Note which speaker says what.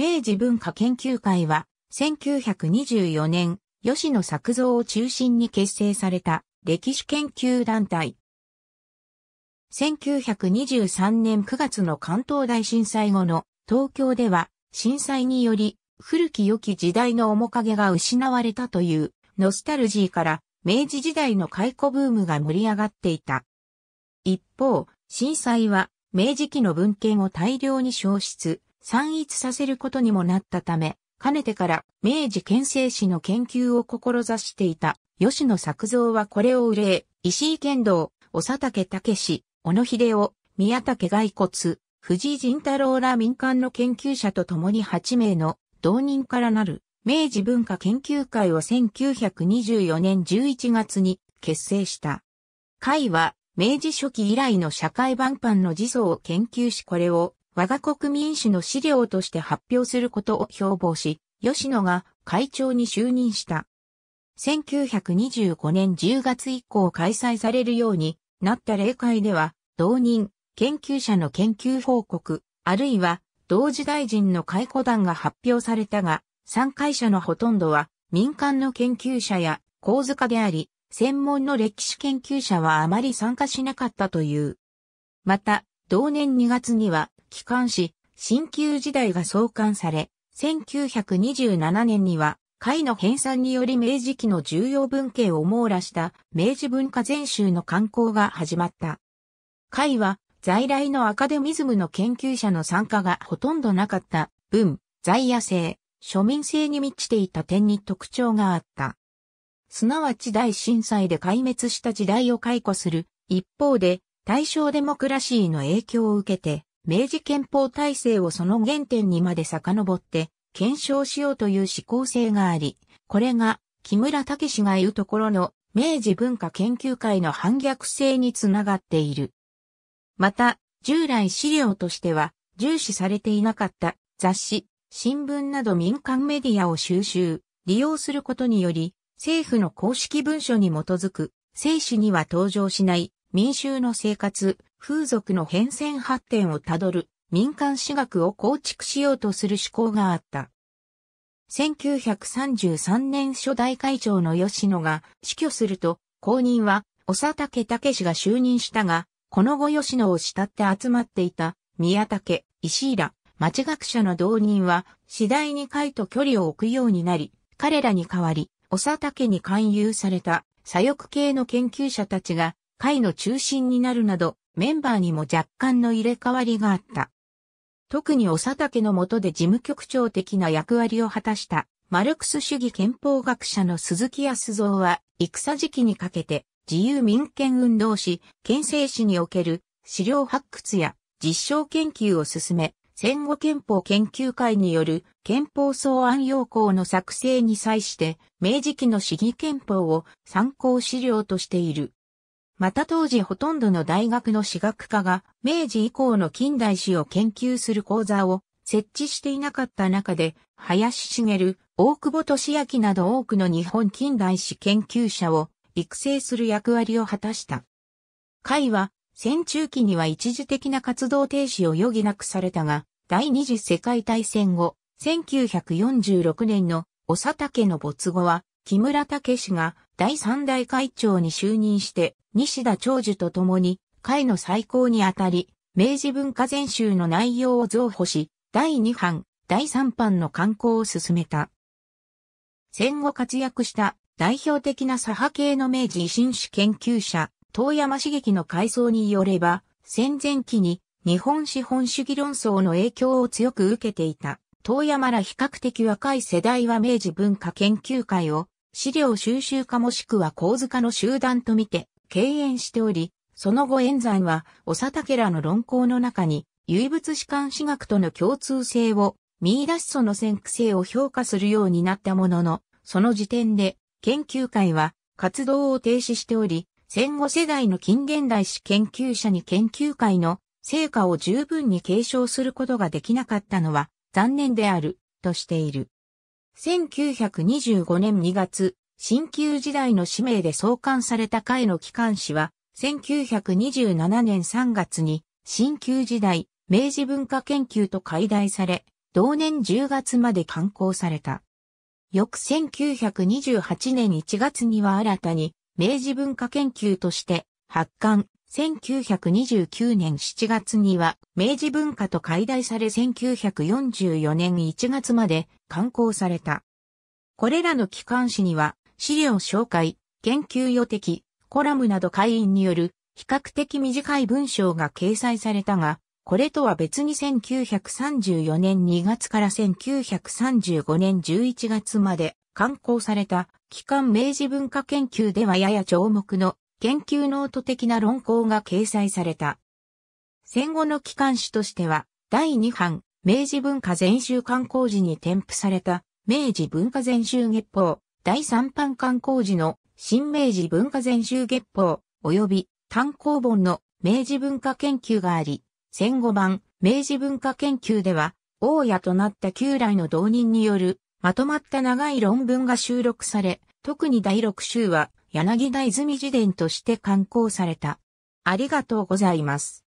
Speaker 1: 明治文化研究会は、1924年、吉野作造を中心に結成された歴史研究団体。1923年9月の関東大震災後の東京では震災により古き良き時代の面影が失われたというノスタルジーから明治時代の解雇ブームが盛り上がっていた。一方、震災は明治期の文献を大量に消失、散逸させることにもなったため、かねてから明治憲政史の研究を志していた吉野作造はこれを憂え、石井剣道、長佐竹武史、小野秀夫、宮武骸骨、藤井仁太郎ら民間の研究者と共に8名の同人からなる明治文化研究会を1924年11月に結成した。会は明治初期以来の社会万般の自訴を研究しこれを我が国民主の資料として発表することを標榜し、吉野が会長に就任した。1925年10月以降開催されるようになった例会では、同人、研究者の研究報告、あるいは同時大臣の解雇団が発表されたが、参会者のほとんどは民間の研究者や構図家であり、専門の歴史研究者はあまり参加しなかったという。また、同年2月には機関し、新旧時代が創刊され、1927年には、会の編纂により明治期の重要文献を網羅した明治文化全集の刊行が始まった。会は在来のアカデミズムの研究者の参加がほとんどなかった文、在野性、庶民性に満ちていた点に特徴があった。すなわち大震災で壊滅した時代を解雇する一方で、大正デモクラシーの影響を受けて、明治憲法体制をその原点にまで遡って検証しようという思考性があり、これが木村武氏が言うところの明治文化研究会の反逆性につながっている。また、従来資料としては重視されていなかった雑誌、新聞など民間メディアを収集、利用することにより、政府の公式文書に基づく、政死には登場しない民衆の生活、風俗の変遷発展をたどる民間私学を構築しようとする思考があった。1933年初代会長の吉野が死去すると、後任は、小佐竹け氏が就任したが、この後吉野を慕って集まっていた、宮武、石井ら、町学者の同人は、次第に会と距離を置くようになり、彼らに代わり、小佐竹に勧誘された、左翼系の研究者たちが、会の中心になるなど、メンバーにも若干の入れ替わりがあった。特に長竹の下で事務局長的な役割を果たしたマルクス主義憲法学者の鈴木康造は戦時期にかけて自由民権運動史、憲政史における資料発掘や実証研究を進め、戦後憲法研究会による憲法草案要項の作成に際して、明治期の市議憲法を参考資料としている。また当時ほとんどの大学の史学科が明治以降の近代史を研究する講座を設置していなかった中で、林茂、大久保利明など多くの日本近代史研究者を育成する役割を果たした。会は戦中期には一時的な活動停止を余儀なくされたが、第二次世界大戦後、1946年の長竹の没後は、木村武氏が第三代会長に就任して、西田長寿と共に、会の再興にあたり、明治文化全集の内容を増補し、第2版、第3版の刊行を進めた。戦後活躍した代表的な左派系の明治維新史研究者、遠山茂樹の回想によれば、戦前期に日本資本主義論争の影響を強く受けていた。遠山ら比較的若い世代は明治文化研究会を資料収集家もしくは構図家の集団とみて敬遠しており、その後演算は、おさたけらの論考の中に、唯物史観史学との共通性を見出しその先駆性を評価するようになったものの、その時点で、研究会は活動を停止しており、戦後世代の近現代史研究者に研究会の成果を十分に継承することができなかったのは残念である、としている。1925年2月、新旧時代の使命で創刊された会の機関誌は、1927年3月に、新旧時代、明治文化研究と解題され、同年10月まで刊行された。翌1928年1月には新たに、明治文化研究として、発刊。1929年7月には、明治文化と解題され1944年1月まで刊行された。これらの機関誌には、資料紹介、研究予的、コラムなど会員による比較的短い文章が掲載されたが、これとは別に1934年2月から1935年11月まで刊行された期間明治文化研究ではやや長目の研究ノート的な論考が掲載された。戦後の機関誌としては第2版明治文化全集刊行時に添付された明治文化全集月報第三版刊光時の新明治文化全集月報及び単行本の明治文化研究があり、戦後版明治文化研究では、大家となった旧来の同人によるまとまった長い論文が収録され、特に第6週は柳田泉自伝として刊行された。ありがとうございます。